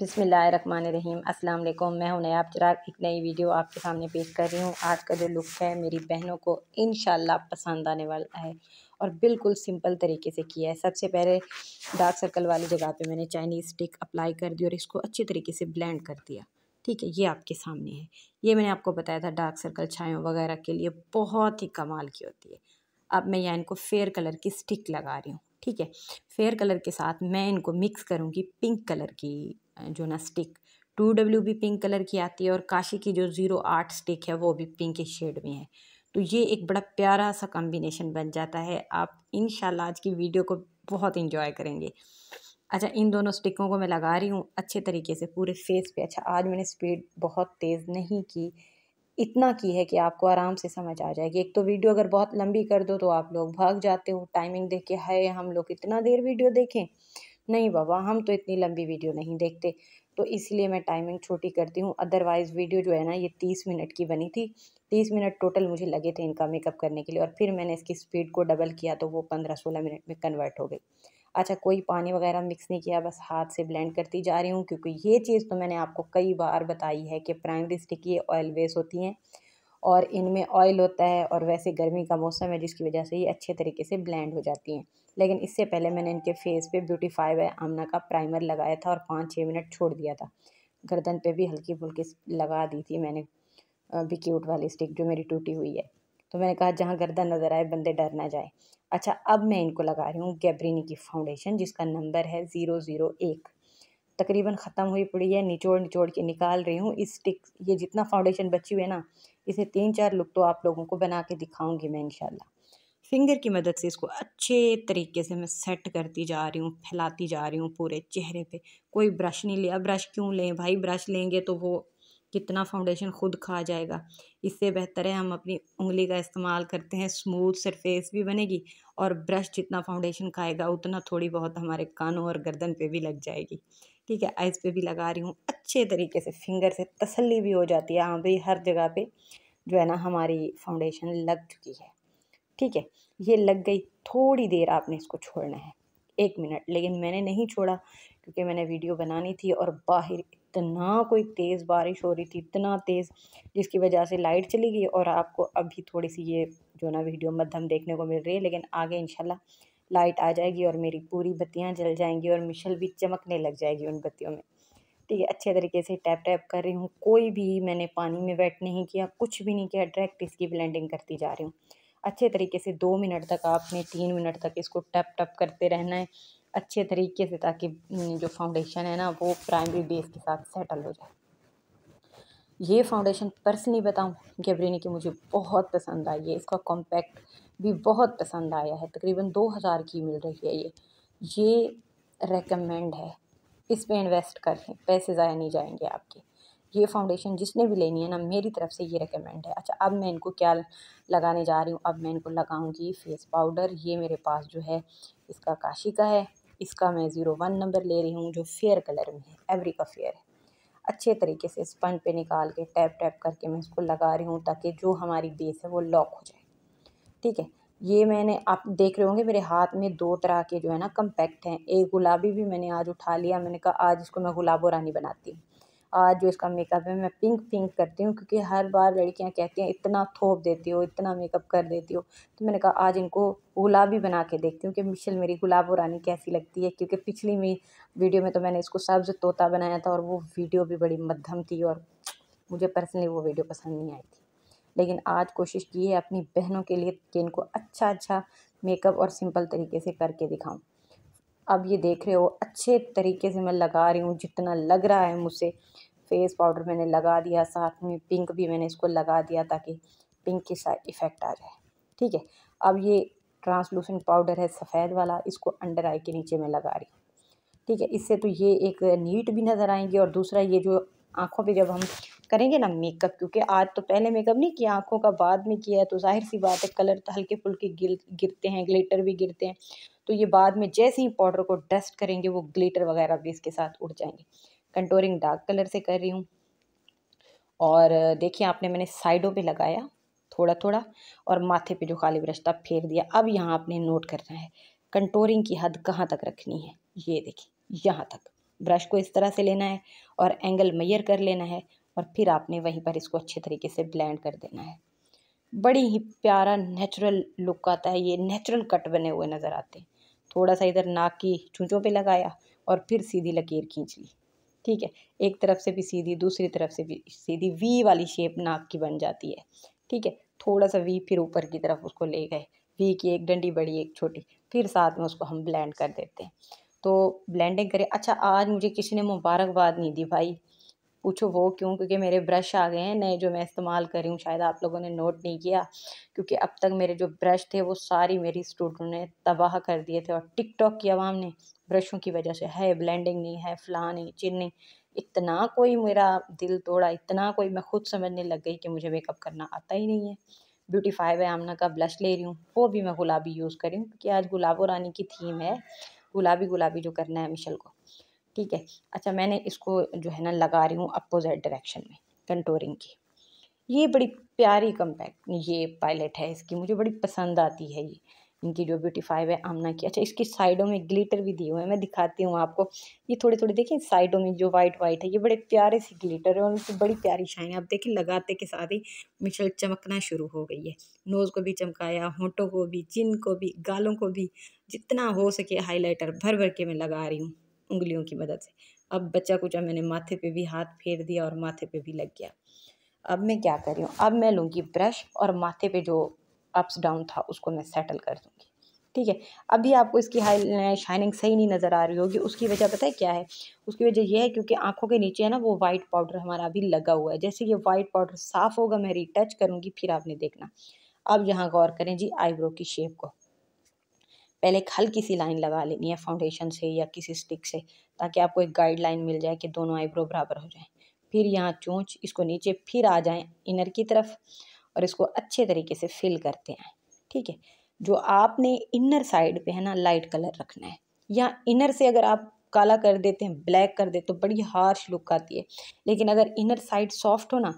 बिसमीम अस्सलाम वालेकुम मैं हूं नयाब चराग एक नई वीडियो आपके सामने पेश कर रही हूं आज का जो लुक है मेरी बहनों को इन पसंद आने वाला है और बिल्कुल सिंपल तरीके से किया है सबसे पहले डार्क सर्कल वाली जगह पे मैंने चाइनीज़ स्टिक अप्लाई कर दी और इसको अच्छे तरीके से ब्लेंड कर दिया ठीक है ये आपके सामने है ये मैंने आपको बताया था डार्क सर्कल छायों वगैरह के लिए बहुत ही कमाल की होती है अब मैं यहाँ इनको फेयर कलर की स्टिक लगा रही हूँ ठीक है फेयर कलर के साथ मैं इनको मिक्स करूँगी पिंक कलर की जो ना स्टिक टू डब्ल्यू भी पिंक कलर की आती है और काशी की जो ज़ीरो आठ स्टिक है वो भी पिंक के शेड में है तो ये एक बड़ा प्यारा सा कॉम्बिनेशन बन जाता है आप इन आज की वीडियो को बहुत इन्जॉय करेंगे अच्छा इन दोनों स्टिकों को मैं लगा रही हूँ अच्छे तरीके से पूरे फेस पे अच्छा आज मैंने स्पीड बहुत तेज़ नहीं की इतना की है कि आपको आराम से समझ आ जाएगी एक तो वीडियो अगर बहुत लंबी कर दो तो आप लोग भाग जाते हो टाइमिंग देख के हाय हम लोग इतना देर वीडियो देखें नहीं बाबा हम तो इतनी लंबी वीडियो नहीं देखते तो इसलिए मैं टाइमिंग छोटी करती हूँ अदरवाइज़ वीडियो जो है ना ये तीस मिनट की बनी थी तीस मिनट टोटल मुझे लगे थे इनका मेकअप करने के लिए और फिर मैंने इसकी स्पीड को डबल किया तो वो पंद्रह सोलह मिनट में कन्वर्ट हो गई अच्छा कोई पानी वगैरह मिक्स नहीं किया बस हाथ से ब्लेंड करती जा रही हूँ क्योंकि ये चीज़ तो मैंने आपको कई बार बताई है कि प्राइमरी स्टिक ये ऑयल वेस्ट होती हैं और इनमें ऑयल होता है और वैसे गर्मी का मौसम है जिसकी वजह से ये अच्छे तरीके से ब्लेंड हो जाती हैं लेकिन इससे पहले मैंने इनके फेस पे ब्यूटीफाई है आमना का प्राइमर लगाया था और पाँच छः मिनट छोड़ दिया था गर्दन पे भी हल्की फुल्की लगा दी थी मैंने भी क्यूट वाली स्टिक जो मेरी टूटी हुई है तो मैंने कहा जहाँ गर्दन नज़र आए बंदे डर ना जाए अच्छा अब मैं इनको लगा रही हूँ गैब्रीनी की फाउंडेशन जिसका नंबर है ज़ीरो ज़ीरो एक तकरीबन ख़त्म हुई पड़ी है निचोड़ निचोड़ के निकाल रही हूँ इस स्टिक ये जितना फाउंडेशन बची हुई है ना इसे तीन चार लुक तो आप लोगों को बना के दिखाऊँगी मैं इंशाल्लाह फिंगर की मदद से इसको अच्छे तरीके से मैं सेट करती जा रही हूँ फैलाती जा रही हूँ पूरे चेहरे पे कोई ब्रश नहीं लिया ब्रश क्यों लें भाई ब्रश लेंगे तो वो कितना फाउंडेशन खुद खा जाएगा इससे बेहतर है हम अपनी उंगली का इस्तेमाल करते हैं स्मूथ सरफेस भी बनेगी और ब्रश जितना फाउंडेशन खाएगा उतना थोड़ी बहुत हमारे कानों और गर्दन पे भी लग जाएगी ठीक है आइज़ पे भी लगा रही हूँ अच्छे तरीके से फिंगर से तसल्ली भी हो जाती है हाँ भाई हर जगह पे जो है ना हमारी फाउंडेशन लग चुकी है ठीक है ये लग गई थोड़ी देर आपने इसको छोड़ना है एक मिनट लेकिन मैंने नहीं छोड़ा क्योंकि मैंने वीडियो बनानी थी और बाहर इतना कोई तेज़ बारिश हो रही थी इतना तेज़ जिसकी वजह से लाइट चली गई और आपको अभी थोड़ी सी ये जो ना वीडियो मध्यम देखने को मिल रही है लेकिन आगे इंशाल्लाह लाइट आ जाएगी और मेरी पूरी बत्तियाँ जल जाएंगी और मिशल भी चमकने लग जाएगी उन बत्तियों में ठीक है अच्छे तरीके से टैप टैप कर रही हूँ कोई भी मैंने पानी में वेट नहीं किया कुछ भी नहीं किया डायरेक्ट इसकी ब्लेंडिंग करती जा रही हूँ अच्छे तरीके से दो मिनट तक आपने तीन मिनट तक इसको टप टप करते रहना है अच्छे तरीके से ताकि जो फाउंडेशन है ना वो प्राइमरी बेस के साथ सेटल हो जाए ये फाउंडेशन पर्सनली बताऊँ गेबरीनी की मुझे बहुत पसंद आई है इसका कॉम्पैक्ट भी बहुत पसंद आया है तकरीबन दो हज़ार की मिल रही है ये ये रेकमेंड है इस पर इन्वेस्ट करें पैसे ज़ाया नहीं जाएंगे आपके ये फाउंडेशन जिसने भी लेनी है ना मेरी तरफ से ये रिकमेंड है अच्छा अब मैं इनको क्या लगाने जा रही हूँ अब मैं इनको लगाऊंगी फेस पाउडर ये मेरे पास जो है इसका काशी का है इसका मैं ज़ीरो वन नंबर ले रही हूँ जो फेयर कलर में है एवरी का फेयर है अच्छे तरीके से स्पंज पे निकाल के टैप टैप करके मैं इसको लगा रही हूँ ताकि जो हमारी बेस है वो लॉक हो जाए ठीक है ये मैंने आप देख रहे होंगे मेरे हाथ में दो तरह के जो है ना कम्पैक्ट हैं एक गुलाबी भी मैंने आज उठा लिया मैंने कहा आज इसको मैं गुलाबो रानी बनाती हूँ आज जो इसका मेकअप है मैं पिंक पिंक करती हूँ क्योंकि हर बार लड़कियाँ कहती हैं इतना थोप देती हो इतना मेकअप कर देती हो तो मैंने कहा आज इनको गुलाबी बना के देखती हूँ कि मिशल मेरी गुलाब और रानी कैसी लगती है क्योंकि पिछली में वीडियो में तो मैंने इसको सब्ज़ तोता बनाया था और वो वीडियो भी बड़ी मध्यम थी और मुझे पर्सनली वो वीडियो पसंद नहीं आई थी लेकिन आज कोशिश की है अपनी बहनों के लिए कि इनको अच्छा अच्छा मेकअप और सिंपल तरीके से करके दिखाऊँ अब ये देख रहे हो अच्छे तरीके से मैं लगा रही हूँ जितना लग रहा है मुझसे फेस पाउडर मैंने लगा दिया साथ में पिंक भी मैंने इसको लगा दिया ताकि पिंक के साथ इफ़ेक्ट आ जाए ठीक है अब ये ट्रांसलूसेंट पाउडर है सफ़ेद वाला इसको अंडर आई के नीचे मैं लगा रही हूँ ठीक है इससे तो ये एक नीट भी नज़र आएंगी और दूसरा ये जो आँखों पे जब हम करेंगे ना मेकअप क्योंकि आज तो पहले मेकअप नहीं किया आँखों का बाद में किया है तो जाहिर सी बात है कलर तो हल्के फुल्के गिर गिरते हैं ग्लिटर भी गिरते हैं तो ये बाद में जैसे ही पाउडर को डस्ट करेंगे वो ग्लिटर वगैरह भी इसके साथ उड़ जाएंगे कंटोरिंग डार्क कलर से कर रही हूँ और देखिए आपने मैंने साइडों पे लगाया थोड़ा थोड़ा और माथे पे जो खाली ब्रश था फेर दिया अब यहाँ आपने नोट करना है कंटोरिंग की हद कहाँ तक रखनी है ये देखिए यहाँ तक ब्रश को इस तरह से लेना है और एंगल मैयर कर लेना है और फिर आपने वहीं पर इसको अच्छे तरीके से ब्लेंड कर देना है बड़ी ही प्यारा नेचुरल लुक आता है ये नेचुरल कट बने हुए नज़र आते हैं थोड़ा सा इधर नाक की चूँचों पे लगाया और फिर सीधी लकीर खींच ली ठीक है एक तरफ से भी सीधी दूसरी तरफ से भी सीधी वी वाली शेप नाक की बन जाती है ठीक है थोड़ा सा वी फिर ऊपर की तरफ उसको ले गए वी की एक डंडी बड़ी एक छोटी फिर साथ में उसको हम ब्लेंड कर देते हैं तो ब्लेंडिंग करें अच्छा आज मुझे किसी ने मुबारकबाद नहीं दी भाई पूछो वो क्यों क्योंकि मेरे ब्रश आ गए हैं नए जो मैं इस्तेमाल कर रही हूँ शायद आप लोगों ने नोट नहीं किया क्योंकि अब तक मेरे जो ब्रश थे वो सारी मेरी स्टूडेंट ने तबाह कर दिए थे और टिकटॉक की आवाम ने ब्रशों की वजह से है ब्लेंडिंग नहीं है फ्ला नहीं चिन नहीं इतना कोई मेरा दिल तोड़ा इतना कोई मैं खुद समझने लग गई कि मुझे मेकअप करना आता ही नहीं है ब्यूटीफाई है आमना का ब्लश ले रही हूँ वो भी मैं गुलाबी यूज़ करी हूँ क्योंकि आज गुलाबो रानी की थीम है गुलाबी गुलाबी जो करना है मिशल को ठीक है अच्छा मैंने इसको जो है ना लगा रही हूँ अपोजिट डायरेक्शन में कंटोरिंग की ये बड़ी प्यारी कंपैक्ट ये पायलट है इसकी मुझे बड़ी पसंद आती है ये इनकी जो ब्यूटी फाइव है आमना की अच्छा इसकी साइडों में ग्लिटर भी दिए हुए हैं मैं दिखाती हूँ आपको ये थोड़े थोड़े देखिए साइडों में जो वाइट वाइट है ये बड़े प्यारे से ग्लिटर है और उनकी बड़ी प्यारी शाइन है आप देखिए लगाते के साथ ही मिशल चमकना शुरू हो गई है नोज़ को भी चमकाया होटों को भी चिन को भी गालों को भी जितना हो सके हाईलाइटर भर भर के मैं लगा रही हूँ उंगलियों की मदद से अब बच्चा कुचा मैंने माथे पे भी हाथ फेर दिया और माथे पे भी लग गया अब मैं क्या कर रही हूँ अब मैं लूँगी ब्रश और माथे पे जो अप्स डाउन था उसको मैं सेटल कर दूँगी ठीक है अभी आपको इसकी हाई शाइनिंग सही नहीं नज़र आ रही होगी उसकी वजह पता है क्या है उसकी वजह यह है क्योंकि आंखों के नीचे है ना वो वाइट पाउडर हमारा अभी लगा हुआ है जैसे ये वाइट पाउडर साफ़ होगा मैं रिटच करूँगी फिर आपने देखना अब यहाँ गौर करें जी आईब्रो की शेप को पहले एक हल्की सी लाइन लगा लेनी है फाउंडेशन से या किसी स्टिक से ताकि आपको एक गाइडलाइन मिल जाए कि दोनों आईब्रो बराबर हो जाएं फिर यहाँ चोंच इसको नीचे फिर आ जाएं इनर की तरफ और इसको अच्छे तरीके से फिल करते आएँ ठीक है जो आपने इनर साइड पे है ना लाइट कलर रखना है या इनर से अगर आप काला कर देते हैं ब्लैक कर देते तो बड़ी हार्श लुक आती है लेकिन अगर इनर साइड सॉफ्ट हो ना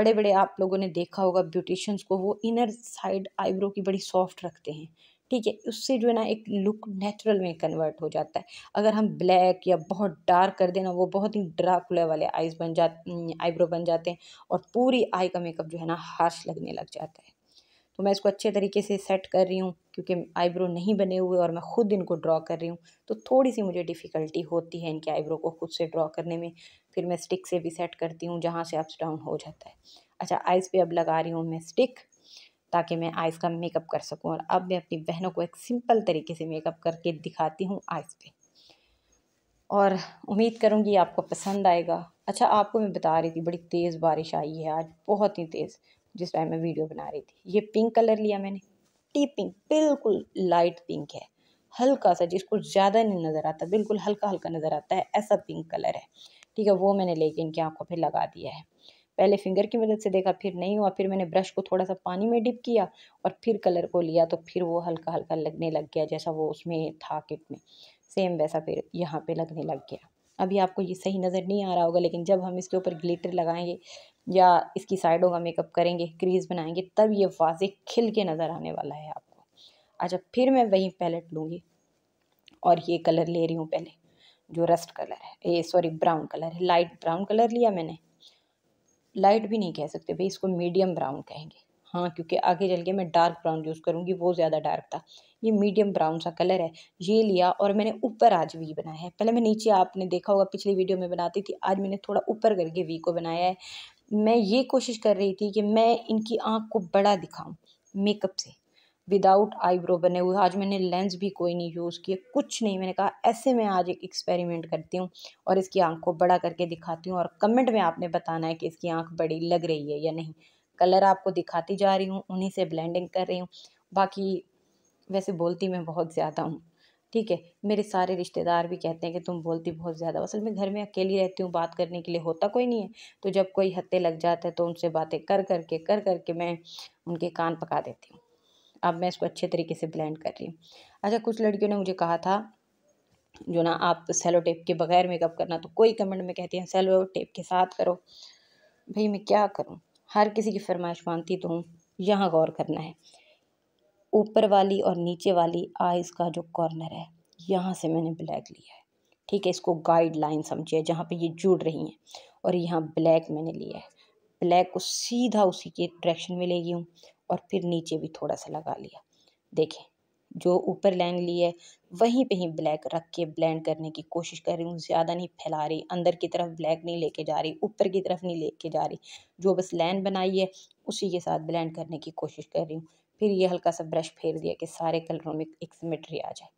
बड़े बड़े आप लोगों ने देखा होगा ब्यूटिशंस को वो इनर साइड आईब्रो की बड़ी सॉफ्ट रखते हैं ठीक है उससे जो है ना एक लुक नेचुरल में कन्वर्ट हो जाता है अगर हम ब्लैक या बहुत डार्क कर देना वो बहुत ही ड्राकुला वाले आइज बन जा आईब्रो बन जाते हैं और पूरी आई का मेकअप जो है ना हार्श लगने लग जाता है तो मैं इसको अच्छे तरीके से सेट कर रही हूँ क्योंकि आईब्रो नहीं बने हुए और मैं ख़ुद इनको ड्रॉ कर रही हूँ तो थोड़ी सी मुझे डिफ़िकल्टी होती है इनके आईब्रो को खुद से ड्रॉ करने में फिर मैं स्टिक से भी सेट करती हूँ जहाँ से अप्स डाउन हो जाता है अच्छा आइज़ पे अब लगा रही हूँ मैं स्टिक ताकि मैं आइस का मेकअप कर सकूं और अब मैं अपनी बहनों को एक सिंपल तरीके से मेकअप करके दिखाती हूँ आइस पे और उम्मीद करूँगी आपको पसंद आएगा अच्छा आपको मैं बता रही थी बड़ी तेज़ बारिश आई है आज बहुत ही तेज़ जिस टाइम मैं वीडियो बना रही थी ये पिंक कलर लिया मैंने टी पिंक बिल्कुल लाइट पिंक है हल्का सा जिसको ज़्यादा नहीं नज़र आता बिल्कुल हल्का हल्का नज़र आता है ऐसा पिंक कलर है ठीक है वो मैंने लेके इनकी आँखों पर लगा दिया है पहले फिंगर की मदद से देखा फिर नहीं हुआ फिर मैंने ब्रश को थोड़ा सा पानी में डिप किया और फिर कलर को लिया तो फिर वो हल्का हल्का लगने लग गया जैसा वो उसमें था किट में सेम वैसा फिर यहाँ पे लगने लग गया अभी आपको ये सही नज़र नहीं आ रहा होगा लेकिन जब हम इसके ऊपर ग्लिटर लगाएंगे या इसकी साइडों का मेकअप करेंगे क्रीज बनाएंगे तब ये वाज खिल के नज़र आने वाला है आपको अच्छा फिर मैं वही पैलेट लूँगी और ये कलर ले रही हूँ पहले जो रस्ट कलर है ये सॉरी ब्राउन कलर है लाइट ब्राउन कलर लिया मैंने लाइट भी नहीं कह सकते भाई इसको मीडियम ब्राउन कहेंगे हाँ क्योंकि आगे चल के मैं डार्क ब्राउन यूज़ करूँगी वो ज़्यादा डार्क था ये मीडियम ब्राउन सा कलर है ये लिया और मैंने ऊपर आज वी बनाया है पहले मैं नीचे आपने देखा होगा पिछली वीडियो में बनाती थी आज मैंने थोड़ा ऊपर करके वी को बनाया है मैं ये कोशिश कर रही थी कि मैं इनकी आँख को बड़ा दिखाऊँ मेकअप से विदाउट आईब्रो बने हुए आज मैंने लेंस भी कोई नहीं यूज़ किया कुछ नहीं मैंने कहा ऐसे मैं आज एक एक्सपेरिमेंट करती हूँ और इसकी आँख को बड़ा करके दिखाती हूँ और कमेंट में आपने बताना है कि इसकी आँख बड़ी लग रही है या नहीं कलर आपको दिखाती जा रही हूँ उन्हीं से ब्लेंडिंग कर रही हूँ बाकी वैसे बोलती मैं बहुत ज़्यादा हूँ ठीक है मेरे सारे रिश्तेदार भी कहते हैं कि तुम बोलती बहुत ज़्यादा असल में घर में अकेली रहती हूँ बात करने के लिए होता कोई नहीं है तो जब कोई हत्ते लग जाता है तो उनसे बातें कर करके कर करके मैं उनके कान पका देती हूँ अब मैं इसको अच्छे तरीके से ब्लेंड कर रही हूँ अच्छा कुछ लड़कियों ने मुझे कहा था जो ना आप सेलो टेप के बगैर मेकअप करना तो कोई कमेंट में कहती हैं सेलो टेप के साथ करो भाई मैं क्या करूँ हर किसी की फरमाइश मानती तो हूँ यहाँ गौर करना है ऊपर वाली और नीचे वाली आइज़ का जो कॉर्नर है यहाँ से मैंने ब्लैक लिया है ठीक है इसको गाइडलाइन समझिए जहाँ पे ये जुड़ रही हैं और यहाँ ब्लैक मैंने लिया है ब्लैक को सीधा उसी के डायरेक्शन में ले गई हूँ और फिर नीचे भी थोड़ा सा लगा लिया देखें जो ऊपर लाइन ली है वहीं पे ही ब्लैक रख के ब्लेंड करने की कोशिश कर रही हूँ ज़्यादा नहीं फैला रही अंदर की तरफ ब्लैक नहीं लेके जा रही ऊपर की तरफ नहीं लेके जा रही जो बस लाइन बनाई है उसी के साथ ब्लेंड करने की कोशिश कर रही हूँ फिर ये हल्का सा ब्रश फेर दिया कि सारे कलरों में एक सिमेट्री आ जाए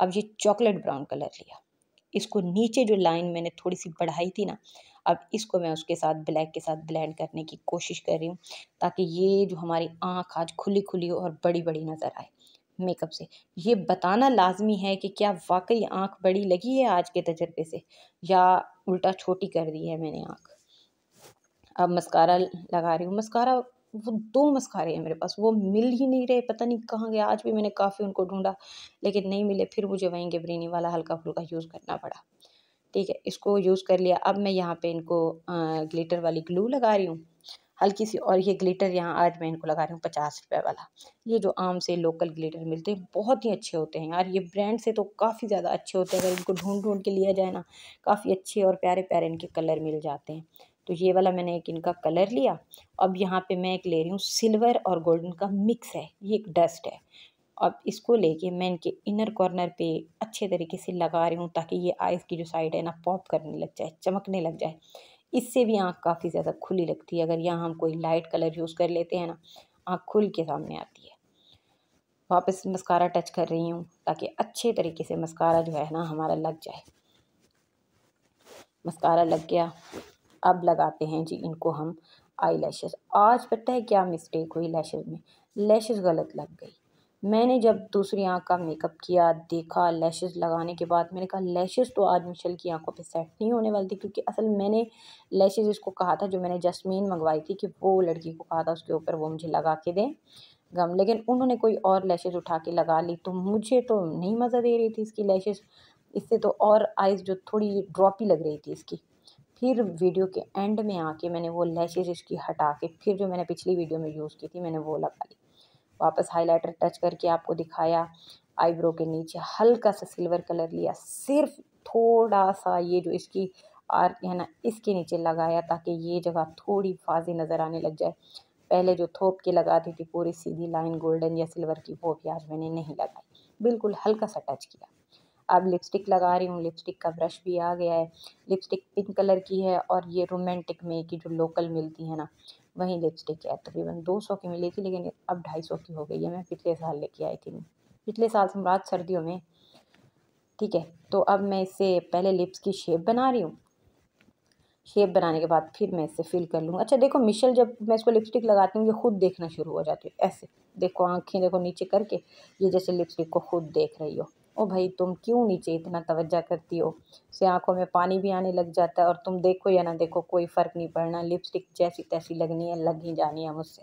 अब ये चॉकलेट ब्राउन कलर लिया इसको नीचे जो लाइन मैंने थोड़ी सी बढ़ाई थी ना अब इसको मैं उसके साथ ब्लैक के साथ ब्लेंड करने की कोशिश कर रही हूँ ताकि ये जो हमारी आँख आज खुली खुली हो और बड़ी बड़ी नज़र आए मेकअप से ये बताना लाजमी है कि क्या वाकई आँख बड़ी लगी है आज के तजर्बे से या उल्टा छोटी कर दी है मैंने आँख अब मस्कारा लगा रही हूँ मस्कारा वो दो मस्कारे हैं मेरे पास वो मिल ही नहीं रहे पता नहीं कहाँ गया आज भी मैंने काफ़ी उनको ढूंढा लेकिन नहीं मिले फिर मुझे वहीं गेबरीनी वाला हल्का फुल्का यूज़ करना पड़ा ठीक है इसको यूज़ कर लिया अब मैं यहाँ पे इनको ग्लिटर वाली ग्लू लगा रही हूँ हल्की सी और ये ग्लिटर यहाँ आज मैं इनको लगा रही हूँ पचास रुपये वाला ये जो आम से लोकल ग्लिटर मिलते हैं बहुत ही अच्छे होते हैं यार ये ब्रांड से तो काफ़ी ज़्यादा अच्छे होते हैं अगर इनको ढूंढ ढूंढ के लिया जाए ना काफ़ी अच्छे और प्यारे प्यारे इनके कलर मिल जाते हैं तो ये वाला मैंने एक इनका कलर लिया अब यहाँ पे मैं एक ले रही हूँ सिल्वर और गोल्डन का मिक्स है ये एक डस्ट है अब इसको लेके मैं इनके इनर कॉर्नर पे अच्छे तरीके से लगा रही हूँ ताकि ये आइज़ की जो साइड है ना पॉप करने लग जाए चमकने लग जाए इससे भी आँख काफ़ी ज़्यादा खुली लगती है अगर यहाँ हम कोई लाइट कलर यूज़ कर लेते हैं ना आँख खुल के सामने आती है वापस मस्कारा टच कर रही हूँ ताकि अच्छे तरीके से मस्कारा जो है ना हमारा लग जाए मस्कारा लग गया अब लगाते हैं जी इनको हम आई लैशेज़ आज पता है क्या मिस्टेक हुई लैशेज़ में लैशेज़ गलत लग गई मैंने जब दूसरी आँख का मेकअप किया देखा लैशेस लगाने के बाद मैंने कहा लैशेस तो आज मिशल की आँखों पे सेट नहीं होने वाली थी क्योंकि असल मैंने लैशेस इसको कहा था जो मैंने जस्मीन मंगवाई थी कि वो लड़की को कहा था उसके ऊपर वो मुझे लगा के दें गम लेकिन उन्होंने कोई और लैशेस उठा के लगा ली तो मुझे तो नहीं मज़ा दे रही थी इसकी लैशेज इससे तो और आइज़ जो थोड़ी ड्रॉपी लग रही थी इसकी फिर वीडियो के एंड में आके मैंने वो लैशेज इसकी हटा के फिर जो मैंने पिछली वीडियो में यूज़ की थी मैंने वो लगा ली वापस हाइलाइटर टच करके आपको दिखाया आईब्रो के नीचे हल्का सा सिल्वर कलर लिया सिर्फ थोड़ा सा ये जो इसकी आर है ना इसके नीचे लगाया ताकि ये जगह थोड़ी फाजी नज़र आने लग जाए पहले जो थोप के लगाती थी पूरी सीधी लाइन गोल्डन या सिल्वर की वो भी आज मैंने नहीं लगाई बिल्कुल हल्का सा टच किया अब लिपस्टिक लगा रही हूँ लिपस्टिक का ब्रश भी आ गया है लिपस्टिक पिंक कलर की है और ये रोमांटिक में की जो लोकल मिलती है ना वहीं लिपस्टिक है तकरीबन दो सौ की मिली थी लेकिन अब ढाई सौ की हो गई है मैं पिछले साल लेके आई थी पिछले साल से मुराद सर्दियों में ठीक है तो अब मैं इससे पहले लिप्स की शेप बना रही हूँ शेप बनाने के बाद फिर मैं इसे फिल कर लूँगा अच्छा देखो मिशल जब मैं इसको लिपस्टिक लगाती हूँ ये खुद देखना शुरू हो जाती है ऐसे देखो आँखें देखो नीचे करके ये जैसे लिपस्टिक को खुद देख रही हो ओ भाई तुम क्यों नीचे इतना तवज्जा करती हो से आंखों में पानी भी आने लग जाता है और तुम देखो या ना देखो कोई फ़र्क नहीं पड़ना लिपस्टिक जैसी तैसी लगनी है लग ही जानी है मुझसे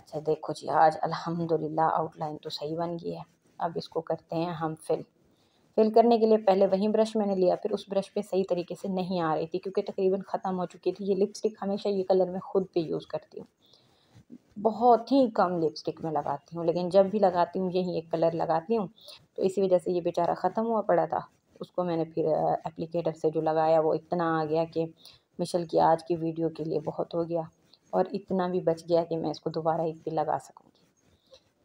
अच्छा देखो जी आज अल्हम्दुलिल्लाह आउटलाइन तो सही बन गई है अब इसको करते हैं हम फिल फिल करने के लिए पहले वही ब्रश मैंने लिया फिर उस ब्रश पे सही तरीके से नहीं आ रही थी क्योंकि तकरीबन ख़त्म हो चुकी थी ये लिपस्टिक हमेशा ये कलर मैं ख़ुद पे यूज़ करती हूँ बहुत ही कम लिपस्टिक में लगाती हूँ लेकिन जब भी लगाती हूँ यही एक कलर लगाती हूँ तो इसी वजह से ये बेचारा ख़त्म हुआ पड़ा था उसको मैंने फिर एप्लीकेटर से जो लगाया वो इतना आ गया कि मिशल की आज की वीडियो के लिए बहुत हो गया और इतना भी बच गया कि मैं इसको दोबारा एक भी लगा सकूँगी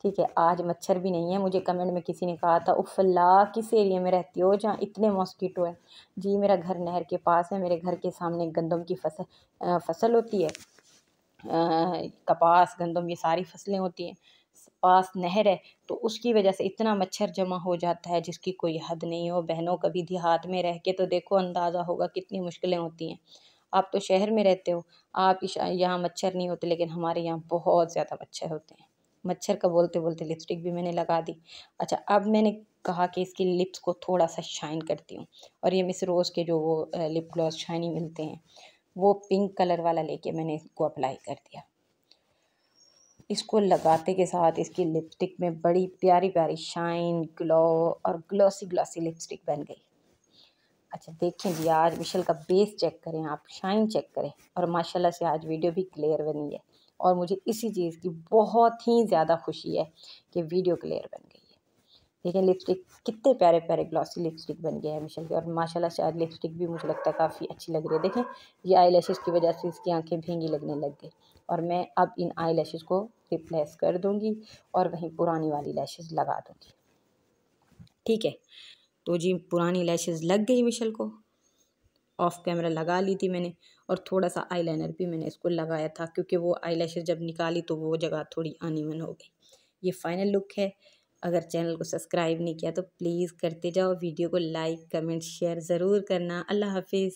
ठीक है आज मच्छर भी नहीं है मुझे कमेंट में किसी ने कहा था उफला किस एरिया में रहती हो जहाँ इतने मॉस्किटो है जी मेरा घर नहर के पास है मेरे घर के सामने गंदम की फसल फसल होती है कपास गंदम ये सारी फसलें होती हैं पास नहर है तो उसकी वजह से इतना मच्छर जमा हो जाता है जिसकी कोई हद नहीं हो बहनों कभी देहात में रह के तो देखो अंदाज़ा होगा कितनी मुश्किलें होती हैं आप तो शहर में रहते हो आप यहाँ मच्छर नहीं होते लेकिन हमारे यहाँ बहुत ज़्यादा मच्छर होते हैं मच्छर का बोलते बोलते लिपस्टिक भी मैंने लगा दी अच्छा अब मैंने कहा कि इसकी लिप्स को थोड़ा सा शाइन करती हूँ और ये मिस रोज़ के जो वो लिप ग्लॉस शाइनी मिलते हैं वो पिंक कलर वाला लेके मैंने इसको अप्लाई कर दिया इसको लगाते के साथ इसकी लिपस्टिक में बड़ी प्यारी प्यारी शाइन ग्लो और ग्लॉसी ग्लॉसी लिपस्टिक बन गई अच्छा देखें जी आज मिशल का बेस चेक करें आप शाइन चेक करें और माशाल्लाह से आज वीडियो भी क्लियर बनी है और मुझे इसी चीज़ की बहुत ही ज़्यादा खुशी है कि वीडियो क्लियर बन गई लेकिन लिपस्टिक कितने प्यारे प्यारे ग्लॉसी लिपस्टिक बन गए हैं मिशल की और माशाल्लाह शायद लिपस्टिक भी मुझे लगता है काफ़ी अच्छी लग रही है देखें ये आई लैशेज़ की वजह से इसकी आंखें भींगी लगने लग गई और मैं अब इन आई लैशेज़ को रिप्लेस कर दूँगी और वहीं पुरानी वाली लैशेज़ लगा दूँगी ठीक है तो जी पुरानी लैशेज़ लग गई मिशल को ऑफ कैमरा लगा ली थी मैंने और थोड़ा सा आईलाइनर भी मैंने इसको लगाया था क्योंकि वो आई जब निकाली तो वो जगह थोड़ी अनइवन हो गई ये फाइनल लुक है अगर चैनल को सब्सक्राइब नहीं किया तो प्लीज़ करते जाओ वीडियो को लाइक कमेंट शेयर ज़रूर करना अल्लाह हाफिज़